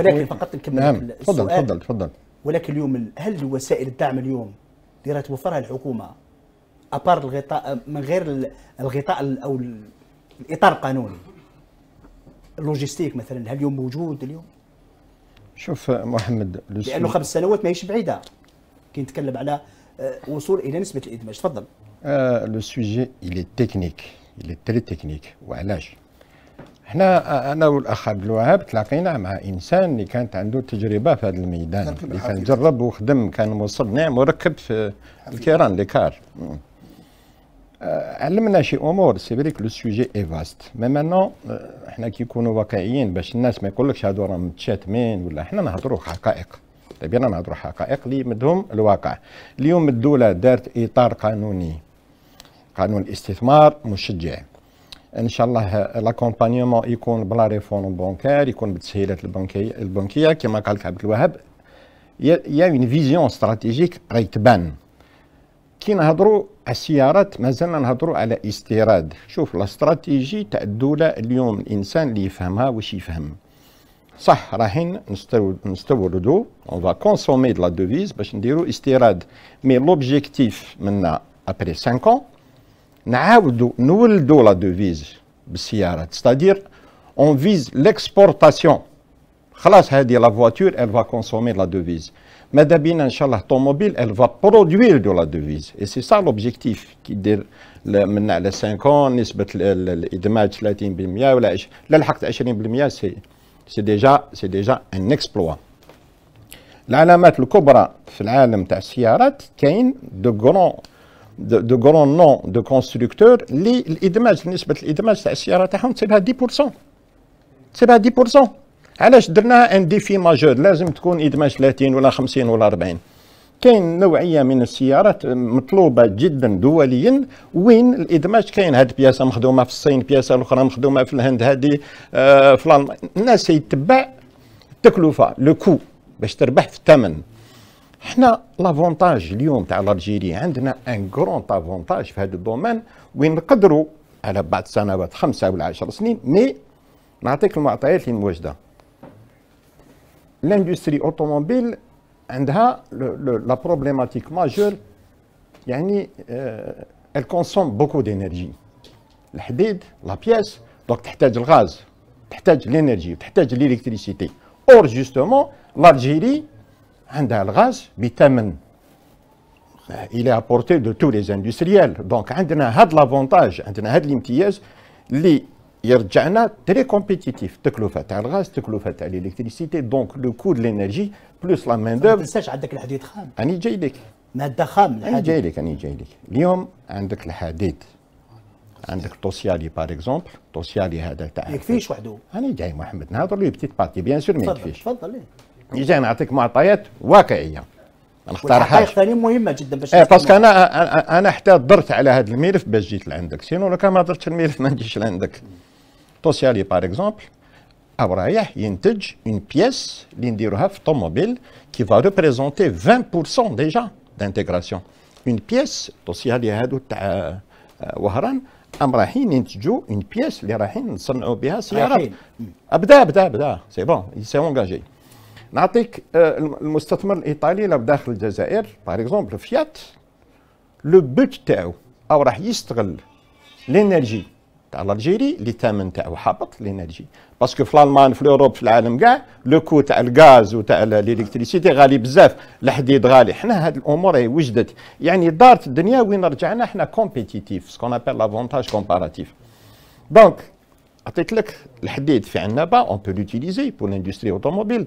ولكن إيه. فقط نكمل نعم تفضل تفضل تفضل ولكن اليوم هل وسائل الدعم اليوم اللي راه توفرها الحكومه ابار الغطاء من غير الغطاء او الاطار القانوني اللوجيستيك مثلا هل اليوم موجود اليوم؟ شوف محمد لانه خمس سنوات ماهيش بعيده كي نتكلم على آه، وصول الى نسبه الادماج تفضل لو سوجي الي تكنيك الي تري تكنيك وعلاش احنا انا والاخ عبد الوهاب تلاقينا مع انسان اللي كانت عنده تجربه في هذا الميدان اللي كان جرب وخدم كان مصنع مركب وركب في الكيران لي كار آه، علمنا شي امور سي فريك لو سوجي اي فاست مي مانون آه، احنا كي نكونوا واقعيين باش الناس ما يقولكش هادو راهم متشاتمين ولا احنا نهضروا حقائق طيب انا نهضروا حقائق اللي مدهم الواقع اليوم الدوله دارت اطار قانوني قانون الاستثمار مشجع ان شاء الله لاكومبانيومون يكون بلا ريفورم بونكار يكون بالتسهيلات البنكيه البنكيه كما قال لك عبد الوهاب يا اون فيزيون استراتيجيك راهي تبان كي نهضروا على السيارات مازلنا نهضروا على استيراد شوف الاستراتيجي تاع الدوله اليوم الانسان اللي يفهمها واش يفهم صح رايحين نستوردو اون فا كونسومي دو لا دوفيز باش نديرو استيراد مي لوبجيكتيف منا ابري 5 ans نعاودو نولدو لا دوفيز بالسيارات ستادير اون فيز ليكسبورتاسيون خلاص هذه لا فواتور ايل فا كونسومي لا دوفيز ماذا بينا ان شاء الله طوموبيل ايل فا produire دو لا دوفيز اي سي سا لوبجيكتيف كي دير من على 50 نسبه الادماج 30% ولا لا لحقت 20% سي سي ديجا سي ديجا ان اكسبلوا العلامات الكبرى في العالم تاع السيارات كاين دو غرون دو, غرون نون دو كونستركتور اللي الادماج نسبه الادماج تاع السياره تاعهم تصيبها 10% تصيبها 10% علاش درناها ان ديفي ماجور لازم تكون ادماج 30 ولا 50 ولا 40 كاين نوعيه من السيارات مطلوبه جدا دوليا وين الادماج كاين هاد بياسه مخدومه في الصين بياسه الاخرى مخدومه في الهند هادي آه في الناس يتبع التكلفه لو كو باش تربح في الثمن حنا لافونتاج اليوم تاع لالجيري عندنا ان كرون افونتاج في هذا الدومين وين نقدروا على بعد سنوات خمسه ولا عشر سنين مي نعطيك المعطيات اللي مواجده لاندستري اوتوموبيل عندها لا بروبليماتيك ماجور يعني ال كونسوم بوكو دينيرجي الحديد لا بياس دونك تحتاج الغاز تحتاج لينيرجي تحتاج ليليكتريسيتي اور جوستومون لالجيري عندها الغاز بثمن الى ابورتي دو تو لي اندستريال دونك عندنا هاد لافونتاج عندنا هاد الامتياز اللي يرجعنا تري كومبيتيتيف تكلفه تاع الغاز تكلفه تاع الالكتريسيتي دونك لو كود لينيرجي بلوس لا مين دوف ما تنساش عندك الحديد خام راني جاي لك ماده خام راني جاي لك راني جاي لك اليوم عندك الحديد عندك توسيالي بار اكزومبل توسيالي هذا تاع يكفيش وحده راني جاي محمد نهضر لي بتيت بارتي بيان سور ما يكفيش تفضل تفضل إيه. ديجا نعطيك معطيات واقعيه ما نختارهاش ثاني مهمه جدا باش ايه باسكو انا انا حتى درت على هذا الملف باش جيت لعندك سينو لو كان ما درتش الملف ما نجيش لعندك توسيالي باغ اكزومبل او رايح ينتج اون بيس اللي نديروها في الطوموبيل كي فا ريبريزونتي 20% ديجا دانتيغراسيون اون بيس توسيالي هادو تاع وهران ام رايحين ينتجوا اون بيس اللي رايحين نصنعوا بها سيارات بدا بدا بدا سي بون سي اونجاجي نعطيك آه، المستثمر الايطالي لو داخل الجزائر باغ اكزومبل فيات لو بوت تاعو او راح يستغل لينيرجي تاع الجيري اللي الثمن تاعو حابط لينيرجي باسكو في المان في اوروب في العالم كاع لو كو تاع الغاز وتاع الالكتريسيتي غالي بزاف الحديد غالي حنا هاد الامور هي وجدت يعني دارت الدنيا وين رجعنا حنا كومبيتيتيف سكون ابل لافونتاج كومباراتيف دونك عطيت لك الحديد في عنابه اون بو لوتيليزي بور لاندستري اوتوموبيل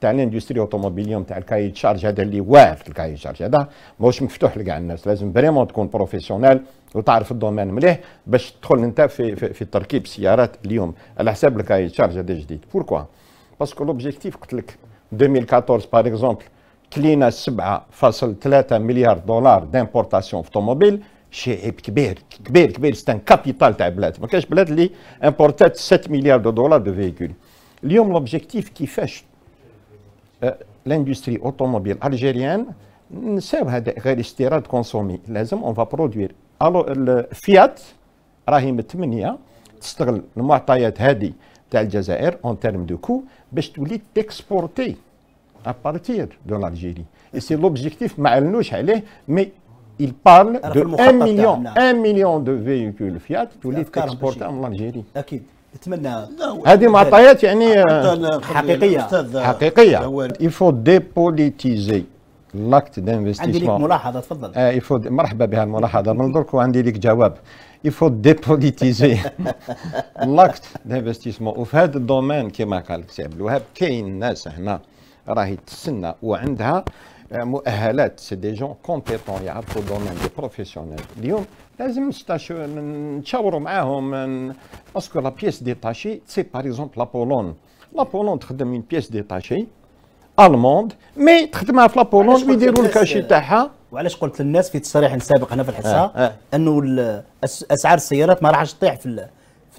تاع الاندستري اوتوموبيليوم تاع الكاي تشارج هذا اللي واعر الكاي تشارج هذا ماهوش مفتوح لكاع الناس لازم فريمون تكون بروفيسيونيل وتعرف الدومين مليح باش تدخل انت في في, في تركيب سيارات اليوم على حساب الكاي تشارج هذا جديد بوركوا باسكو لوبجيكتيف قلت لك 2014 باغ اكزومبل كلينا 7.3 مليار دولار دامبورتاسيون في طوموبيل شيء عيب كبير كبير كبير ستان كابيتال تاع بلاد ما كاش بلاد اللي امبورتات 7 مليار دولار دو فيكول اليوم لوبجيكتيف كيفاش لاندستري اوتوموبيل الجيريان نساو هذا غير استيراد كونسومي لازم اون فا برودوير الو الفيات راهي متمنيه تستغل المعطيات هذه تاع الجزائر اون تيرم دو كو باش تولي تكسبورتي ابارتير دو لالجيري اي سي لوبجيكتيف ما علنوش عليه مي il parle de 1 مليون 1 مليون دو فييكول فيات تولي تكسبورتي من الجيري اكيد نتمنى هذه يعني معطيات يعني آه، حقيقيه آه، حقيقيه يفو ديبوليتيزي لاكت دانفستيسمون عندي لك ملاحظه تفضل اه يفو مرحبا بها الملاحظه من درك وعندي لك جواب يفو ديبوليتيزي لاكت دانفستيسمون وفي هذا الدومين كما قال سي عبد الوهاب كاين ناس هنا راهي تسنى وعندها مؤهلات سي دي جون كومبيتون يعرفوا الدومين دي بروفيسيونيل اليوم لازم نتشاوروا معاهم باسكو لا بيس ديتاشي سي باغ اكزومبل لا بولون لا بولون تخدم اون بيس ديتاشي الموند مي تخدمها في لا بولون ويديروا الكاشي تاعها وعلاش قلت للناس في تصريح سابق هنا في الحصه آه آه. انه اسعار السيارات ما راحش تطيح في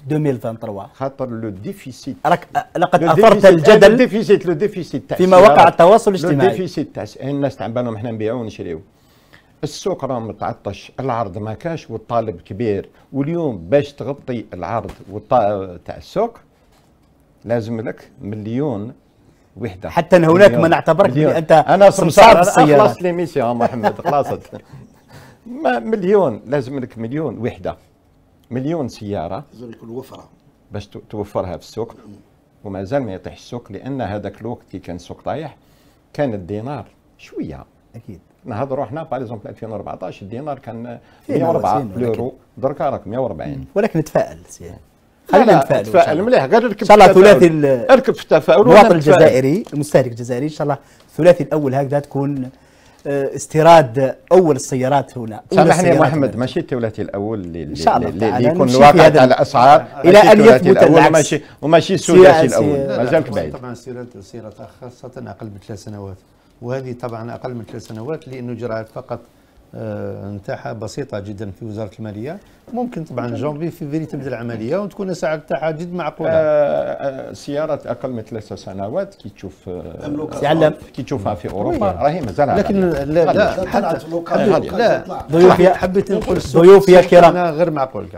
2023 خاطر لو ديفيسيت راك لقد اثرت الجدل ديفيسيت لو ديفيسيت في مواقع التواصل الاجتماعي لو ديفيسيت تاع إيه، الناس تاع بالهم احنا نبيعوا ونشريوا السوق راه متعطش العرض ما كاش والطالب كبير واليوم باش تغطي العرض تاع السوق لازم لك مليون وحده حتى هناك من اعتبرك انت انا سمسار خلصت ليميسيون محمد خلاصت مليون لازم لك مليون وحده مليون سياره لازم يكون وفره باش توفرها في السوق ومازال ما يطيح السوق لان هذاك الوقت كي كان السوق طايح كان الدينار شويه اكيد نهضروا حنا باغ اكزومبل 2014 الدينار كان 104 يورو دركا راك 140 ولكن نتفائل سي خلينا نتفائل نتفائل مليح غير اركب ان شاء الله ثلاثي اركب في التفاؤل المواطن الجزائري المستهلك الجزائري ان شاء الله الثلاثي الاول هكذا تكون آه، استيراد اول السيارات هنا سامحني يا محمد ماشي التولاتي الاول اللي ان شاء الله اللي يكون الواقع على الاسعار آه، الى ان يثبت الاول وماشي وماشي السوداسي الاول آه، مازالك بعيد طبعا سيره سيره خاصه اقل من ثلاث سنوات وهذه طبعا اقل من ثلاث سنوات لانه جرت فقط نتاعها بسيطه جدا في وزاره الماليه ممكن طبعا جونفي في فيري تبدا العمليه وتكون الساعه نتاعها جد معقوله آه سياره اقل من ثلاث سنوات كي تشوف تعلم كي تشوفها في اوروبا راهي مازال لكن لا لا حتى لا ضيوفي حبيت نقول ضيوفي كرام غير معقول